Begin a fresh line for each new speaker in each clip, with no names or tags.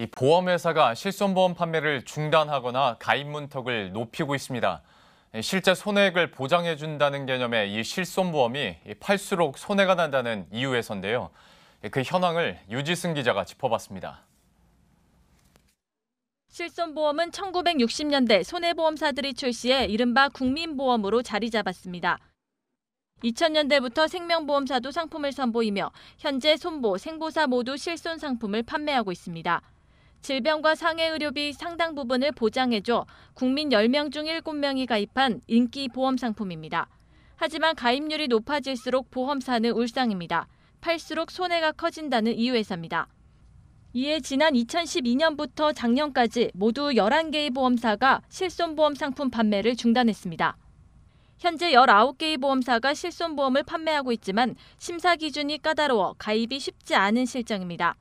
이 보험회사가 실손보험 판매를 중단하거나 가입 문턱을 높이고 있습니다. 실제 손해액을 보장해 준다는 개념의 이 실손보험이 팔수록 손해가 난다는 이유에서인데요. 그 현황을 유지승 기자가 짚어봤습니다.
실손보험은 1960년대 손해보험사들이 출시해 이른바 국민보험으로 자리 잡았습니다. 2000년대부터 생명보험사도 상품을 선보이며 현재 손보, 생보사 모두 실손 상품을 판매하고 있습니다. 질병과 상해 의료비 상당 부분을 보장해줘 국민 10명 중 7명이 가입한 인기 보험 상품입니다. 하지만 가입률이 높아질수록 보험사는 울상입니다. 팔수록 손해가 커진다는 이유회사입니다. 이에 지난 2012년부터 작년까지 모두 11개의 보험사가 실손보험 상품 판매를 중단했습니다. 현재 19개의 보험사가 실손보험을 판매하고 있지만 심사 기준이 까다로워 가입이 쉽지 않은 실정입니다.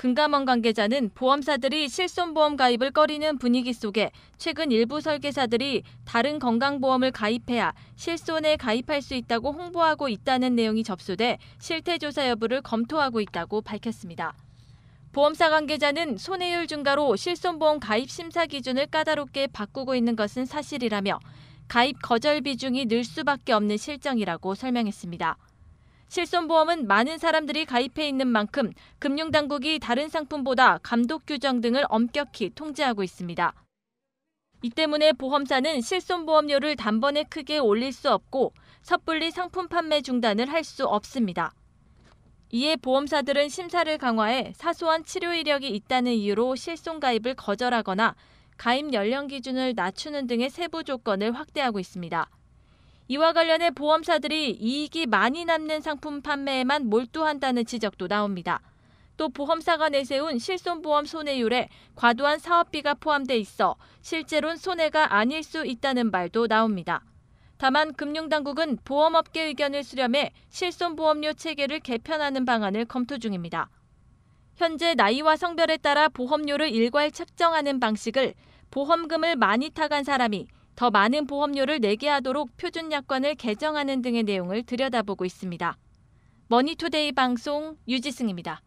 금감원 관계자는 보험사들이 실손보험 가입을 꺼리는 분위기 속에 최근 일부 설계사들이 다른 건강보험을 가입해야 실손에 가입할 수 있다고 홍보하고 있다는 내용이 접수돼 실태조사 여부를 검토하고 있다고 밝혔습니다. 보험사 관계자는 손해율 증가로 실손보험 가입 심사 기준을 까다롭게 바꾸고 있는 것은 사실이라며 가입 거절 비중이 늘 수밖에 없는 실정이라고 설명했습니다. 실손보험은 많은 사람들이 가입해 있는 만큼 금융당국이 다른 상품보다 감독 규정 등을 엄격히 통제하고 있습니다. 이 때문에 보험사는 실손보험료를 단번에 크게 올릴 수 없고 섣불리 상품 판매 중단을 할 수 없습니다. 이에 보험사들은 심사를 강화해 사소한 치료 이력이 있다는 이유로 실손 가입을 거절하거나 가입 연령 기준을 낮추는 등의 세부 조건을 확대하고 있습니다. 이와 관련해 보험사들이 이익이 많이 남는 상품 판매에만 몰두한다는 지적도 나옵니다. 또 보험사가 내세운 실손보험 손해율에 과도한 사업비가 포함돼 있어 실제론 손해가 아닐 수 있다는 말도 나옵니다. 다만 금융당국은 보험업계 의견을 수렴해 실손보험료 체계를 개편하는 방안을 검토 중입니다. 현재 나이와 성별에 따라 보험료를 일괄 책정하는 방식을 보험금을 많이 타간 사람이 더 많은 보험료를 내게 하도록 표준약관을 개정하는 등의 내용을 들여다보고 있습니다. 머니투데이 방송 유지승입니다.